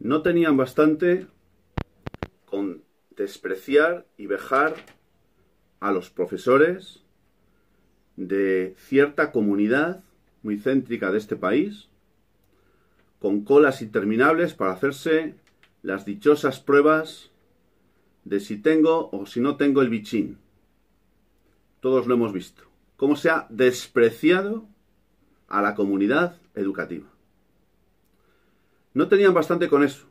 No tenían bastante con despreciar y vejar a los profesores de cierta comunidad muy céntrica de este país, con colas interminables para hacerse las dichosas pruebas de si tengo o si no tengo el bichín. Todos lo hemos visto. Cómo se ha despreciado a la comunidad educativa. No tenían bastante con eso.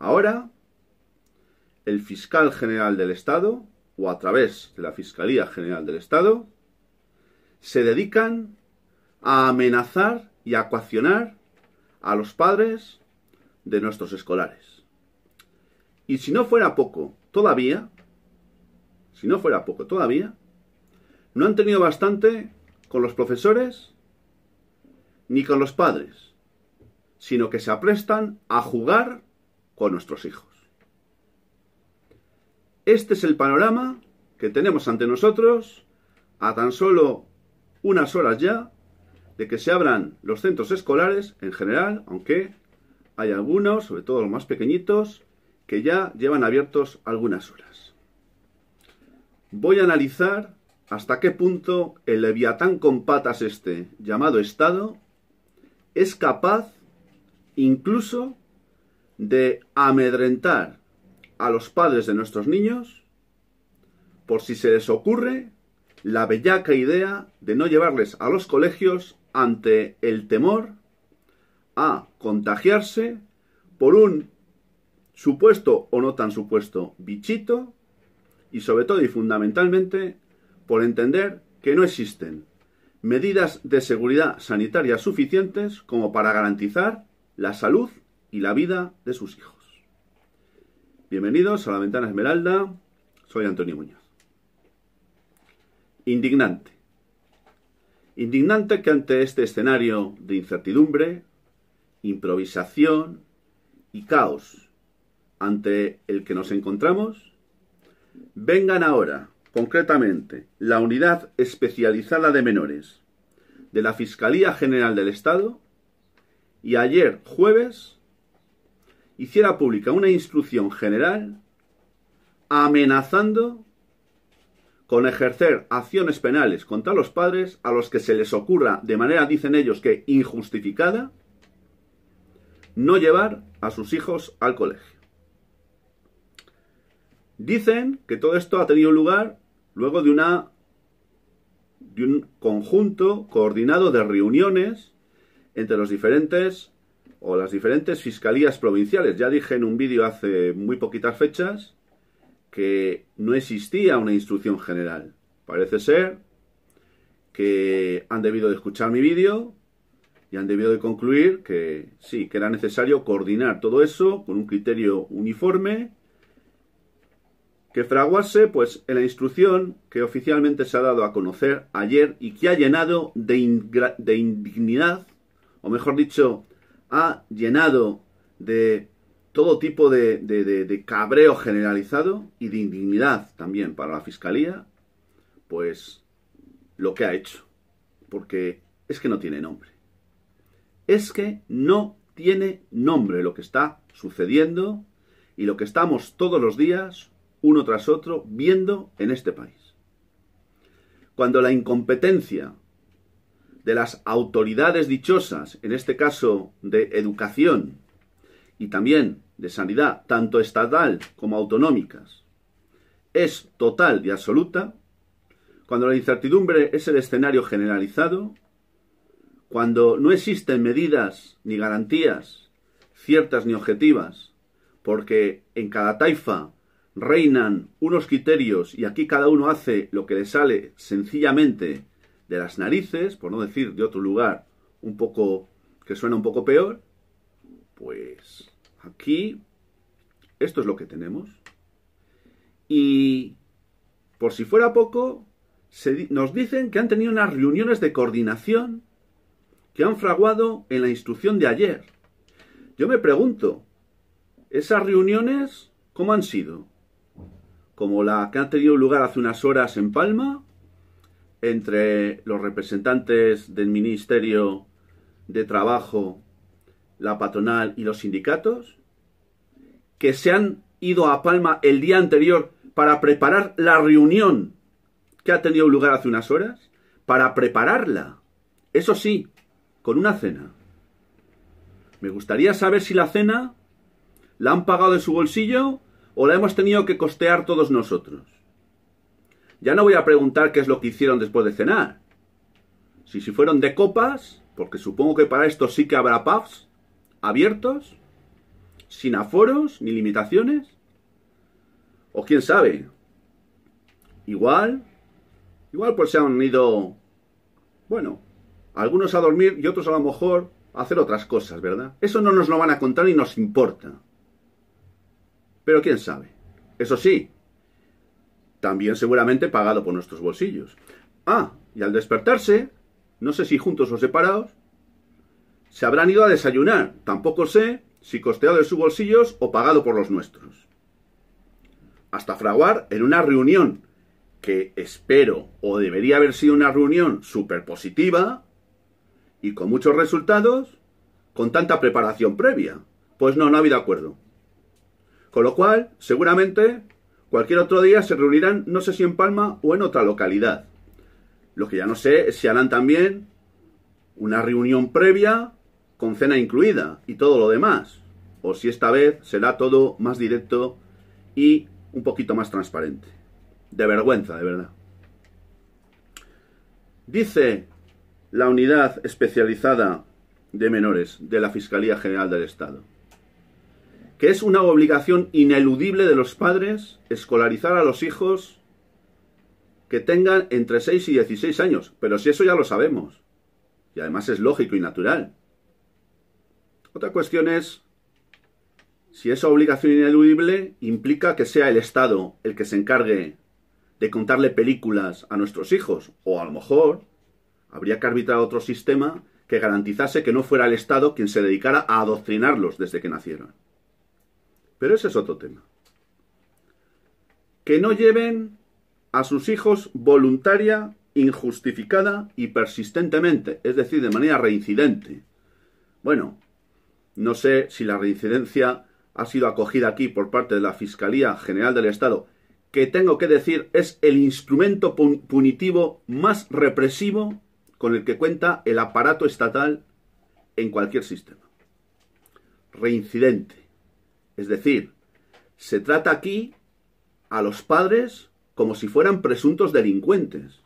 Ahora, el fiscal general del Estado, o a través de la Fiscalía General del Estado, se dedican a amenazar y a a los padres de nuestros escolares. Y si no fuera poco todavía, si no fuera poco todavía, no han tenido bastante con los profesores ni con los padres sino que se aprestan a jugar con nuestros hijos. Este es el panorama que tenemos ante nosotros a tan solo unas horas ya de que se abran los centros escolares en general, aunque hay algunos, sobre todo los más pequeñitos, que ya llevan abiertos algunas horas. Voy a analizar hasta qué punto el leviatán con patas este, llamado Estado, es capaz incluso de amedrentar a los padres de nuestros niños por si se les ocurre la bellaca idea de no llevarles a los colegios ante el temor a contagiarse por un supuesto o no tan supuesto bichito y sobre todo y fundamentalmente por entender que no existen medidas de seguridad sanitaria suficientes como para garantizar la salud y la vida de sus hijos. Bienvenidos a la ventana Esmeralda, soy Antonio Muñoz. Indignante. Indignante que ante este escenario de incertidumbre, improvisación y caos ante el que nos encontramos, vengan ahora, concretamente, la Unidad Especializada de Menores de la Fiscalía General del Estado y ayer jueves hiciera pública una instrucción general amenazando con ejercer acciones penales contra los padres a los que se les ocurra, de manera, dicen ellos, que injustificada, no llevar a sus hijos al colegio. Dicen que todo esto ha tenido lugar luego de una de un conjunto coordinado de reuniones entre los diferentes o las diferentes fiscalías provinciales. Ya dije en un vídeo hace muy poquitas fechas que no existía una instrucción general. Parece ser que han debido de escuchar mi vídeo y han debido de concluir que sí, que era necesario coordinar todo eso con un criterio uniforme que fraguase pues en la instrucción que oficialmente se ha dado a conocer ayer y que ha llenado de, de indignidad o mejor dicho, ha llenado de todo tipo de, de, cabreo generalizado y de indignidad también para la Fiscalía, pues lo que ha hecho. Porque es que no tiene nombre. Es que no tiene nombre lo que está sucediendo y lo que estamos todos los días, uno tras otro, viendo en este país. Cuando la incompetencia de las autoridades dichosas, en este caso de educación y también de sanidad, tanto estatal como autonómicas, es total y absoluta, cuando la incertidumbre es el escenario generalizado, cuando no existen medidas ni garantías ciertas ni objetivas, porque en cada taifa reinan unos criterios y aquí cada uno hace lo que le sale sencillamente de las narices, por no decir de otro lugar un poco que suena un poco peor, pues aquí esto es lo que tenemos. Y por si fuera poco, nos dicen que han tenido unas reuniones de coordinación que han fraguado en la instrucción de ayer. Yo me pregunto, ¿esas reuniones cómo han sido? ¿Como la que ha tenido lugar hace unas horas en Palma? entre los representantes del Ministerio de Trabajo, la patronal y los sindicatos, que se han ido a Palma el día anterior para preparar la reunión que ha tenido lugar hace unas horas, para prepararla, eso sí, con una cena. Me gustaría saber si la cena la han pagado de su bolsillo o la hemos tenido que costear todos nosotros. Ya no voy a preguntar qué es lo que hicieron después de cenar. Si, si fueron de copas, porque supongo que para esto sí que habrá pubs abiertos, sin aforos ni limitaciones. O quién sabe. Igual. Igual pues se han ido... Bueno, algunos a dormir y otros a lo mejor a hacer otras cosas, ¿verdad? Eso no nos lo van a contar y nos importa. Pero quién sabe. Eso sí, también seguramente pagado por nuestros bolsillos. Ah, y al despertarse, no sé si juntos o separados, se habrán ido a desayunar, tampoco sé si costeado de sus bolsillos o pagado por los nuestros. Hasta fraguar en una reunión que espero o debería haber sido una reunión súper positiva y con muchos resultados, con tanta preparación previa. Pues no, no ha habido acuerdo. Con lo cual, seguramente Cualquier otro día se reunirán, no sé si en Palma o en otra localidad. Lo que ya no sé si harán también una reunión previa con cena incluida y todo lo demás. O si esta vez será todo más directo y un poquito más transparente. De vergüenza, de verdad. Dice la unidad especializada de menores de la Fiscalía General del Estado que es una obligación ineludible de los padres escolarizar a los hijos que tengan entre 6 y 16 años. Pero si eso ya lo sabemos. Y además es lógico y natural. Otra cuestión es si esa obligación ineludible implica que sea el Estado el que se encargue de contarle películas a nuestros hijos. O a lo mejor habría que arbitrar otro sistema que garantizase que no fuera el Estado quien se dedicara a adoctrinarlos desde que nacieron. Pero ese es otro tema. Que no lleven a sus hijos voluntaria, injustificada y persistentemente, es decir, de manera reincidente. Bueno, no sé si la reincidencia ha sido acogida aquí por parte de la Fiscalía General del Estado, que tengo que decir es el instrumento punitivo más represivo con el que cuenta el aparato estatal en cualquier sistema. Reincidente. Es decir, se trata aquí a los padres como si fueran presuntos delincuentes.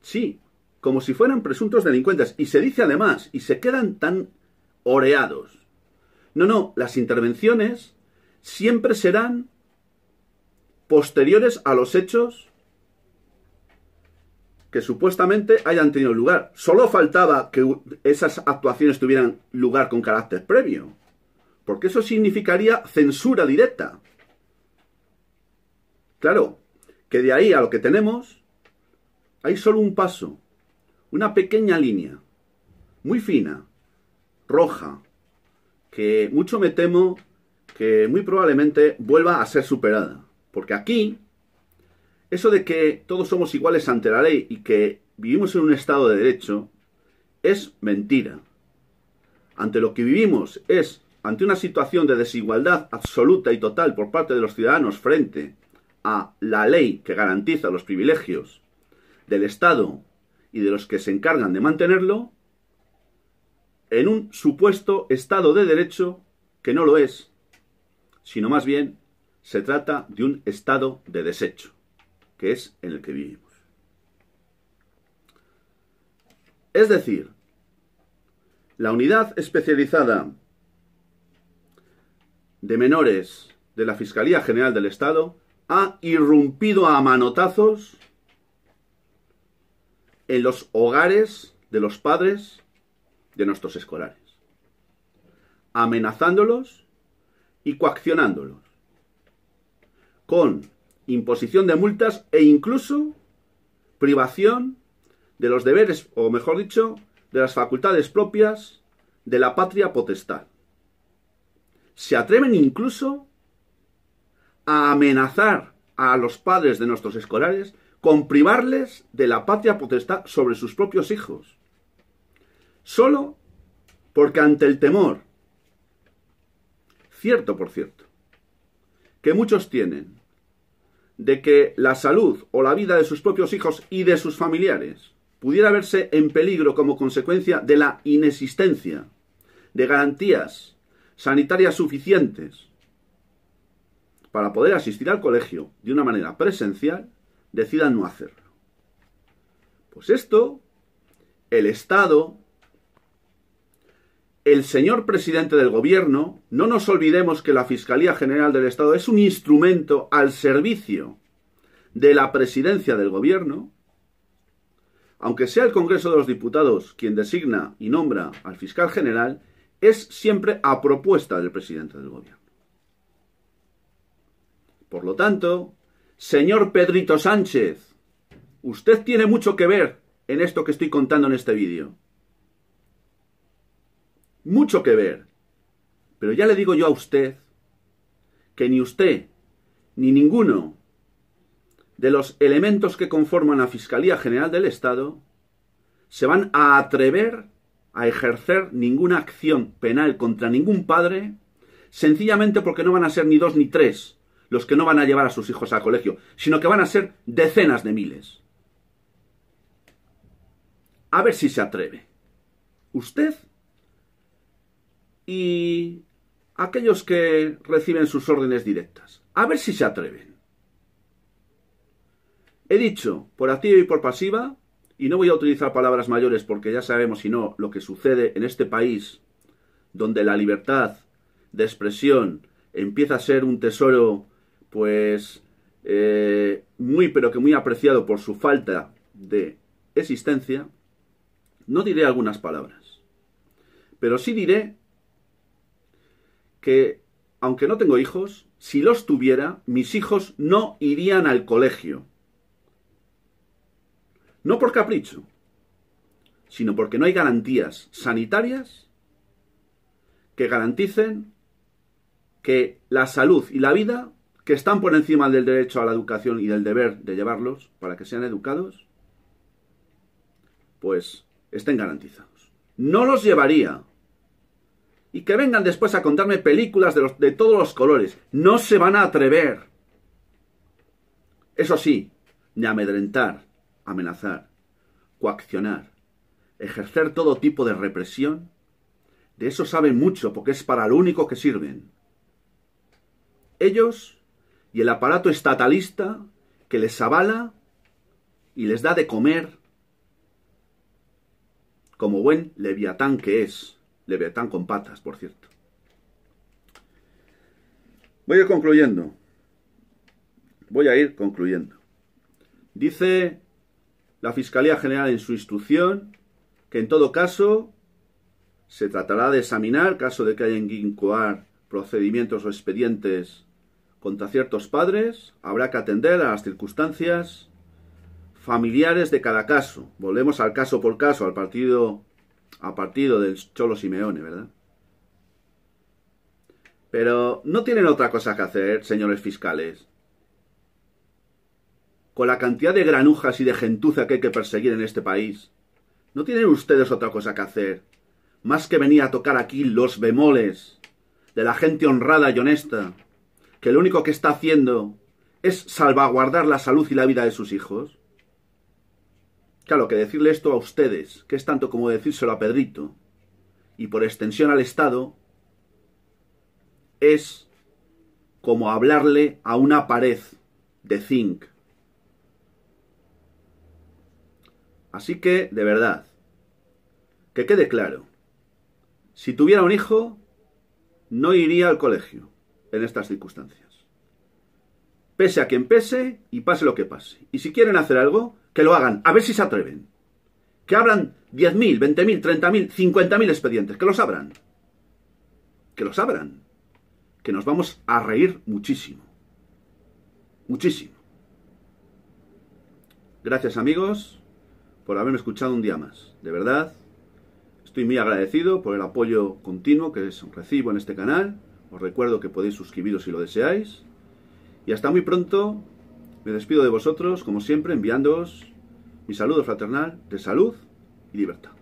Sí, como si fueran presuntos delincuentes. Y se dice además, y se quedan tan oreados. No, no, las intervenciones siempre serán posteriores a los hechos que supuestamente hayan tenido lugar. Solo faltaba que esas actuaciones tuvieran lugar con carácter previo porque eso significaría censura directa. Claro, que de ahí a lo que tenemos hay solo un paso, una pequeña línea, muy fina, roja, que mucho me temo que muy probablemente vuelva a ser superada. Porque aquí, eso de que todos somos iguales ante la ley y que vivimos en un estado de derecho, es mentira. Ante lo que vivimos es ante una situación de desigualdad absoluta y total por parte de los ciudadanos frente a la ley que garantiza los privilegios del Estado y de los que se encargan de mantenerlo, en un supuesto Estado de Derecho que no lo es, sino más bien se trata de un Estado de desecho, que es en el que vivimos. Es decir, la unidad especializada de menores de la Fiscalía General del Estado ha irrumpido a manotazos en los hogares de los padres de nuestros escolares, amenazándolos y coaccionándolos con imposición de multas e incluso privación de los deberes, o mejor dicho, de las facultades propias de la patria potestad se atreven incluso a amenazar a los padres de nuestros escolares con privarles de la patria potestad sobre sus propios hijos. Solo porque ante el temor, cierto por cierto, que muchos tienen de que la salud o la vida de sus propios hijos y de sus familiares pudiera verse en peligro como consecuencia de la inexistencia de garantías sanitarias suficientes para poder asistir al colegio de una manera presencial, decidan no hacerlo. Pues esto, el Estado, el señor presidente del gobierno, no nos olvidemos que la Fiscalía General del Estado es un instrumento al servicio de la presidencia del gobierno, aunque sea el Congreso de los Diputados quien designa y nombra al fiscal general, es siempre a propuesta del presidente del gobierno. Por lo tanto, señor Pedrito Sánchez, usted tiene mucho que ver en esto que estoy contando en este vídeo. Mucho que ver. Pero ya le digo yo a usted que ni usted ni ninguno de los elementos que conforman la Fiscalía General del Estado se van a atrever a ejercer ninguna acción penal contra ningún padre, sencillamente porque no van a ser ni dos ni tres los que no van a llevar a sus hijos al colegio, sino que van a ser decenas de miles. A ver si se atreve. Usted y aquellos que reciben sus órdenes directas. A ver si se atreven. He dicho, por activa y por pasiva, y no voy a utilizar palabras mayores porque ya sabemos, si no, lo que sucede en este país, donde la libertad de expresión empieza a ser un tesoro, pues, eh, muy pero que muy apreciado por su falta de existencia, no diré algunas palabras. Pero sí diré que, aunque no tengo hijos, si los tuviera, mis hijos no irían al colegio. No por capricho, sino porque no hay garantías sanitarias que garanticen que la salud y la vida, que están por encima del derecho a la educación y del deber de llevarlos para que sean educados, pues estén garantizados. No los llevaría. Y que vengan después a contarme películas de, de todos los colores. No se van a atrever. Eso sí, ni amedrentar, amenazar, coaccionar, ejercer todo tipo de represión, de eso saben mucho porque es para lo único que sirven. Ellos y el aparato estatalista que les avala y les da de comer como buen leviatán que es. Leviatán con patas, por cierto. Voy a ir concluyendo. Voy a ir concluyendo. Dice la Fiscalía General en su instrucción que en todo caso se tratará de examinar, caso de que haya en procedimientos o expedientes contra ciertos padres, habrá que atender a las circunstancias familiares de cada caso. Volvemos al caso por caso, al partido a partido del Cholo Simeone, ¿verdad? Pero no tienen otra cosa que hacer, señores fiscales con la cantidad de granujas y de gentuza que hay que perseguir en este país. ¿No tienen ustedes otra cosa que hacer? Más que venir a tocar aquí los bemoles de la gente honrada y honesta, que lo único que está haciendo es salvaguardar la salud y la vida de sus hijos. Claro, que decirle esto a ustedes, que es tanto como decírselo a Pedrito, y por extensión al Estado, es como hablarle a una pared de zinc. Así que, de verdad, que quede claro, si tuviera un hijo, no iría al colegio en estas circunstancias. Pese a quien pese y pase lo que pase. Y si quieren hacer algo, que lo hagan, a ver si se atreven. Que abran 10.000, 20.000, 30.000, 50.000 expedientes, que los abran. Que los abran. Que nos vamos a reír muchísimo. Muchísimo. Gracias amigos por haberme escuchado un día más. De verdad, estoy muy agradecido por el apoyo continuo que recibo en este canal. Os recuerdo que podéis suscribiros si lo deseáis. Y hasta muy pronto, me despido de vosotros, como siempre, enviándoos mi saludo fraternal de salud y libertad.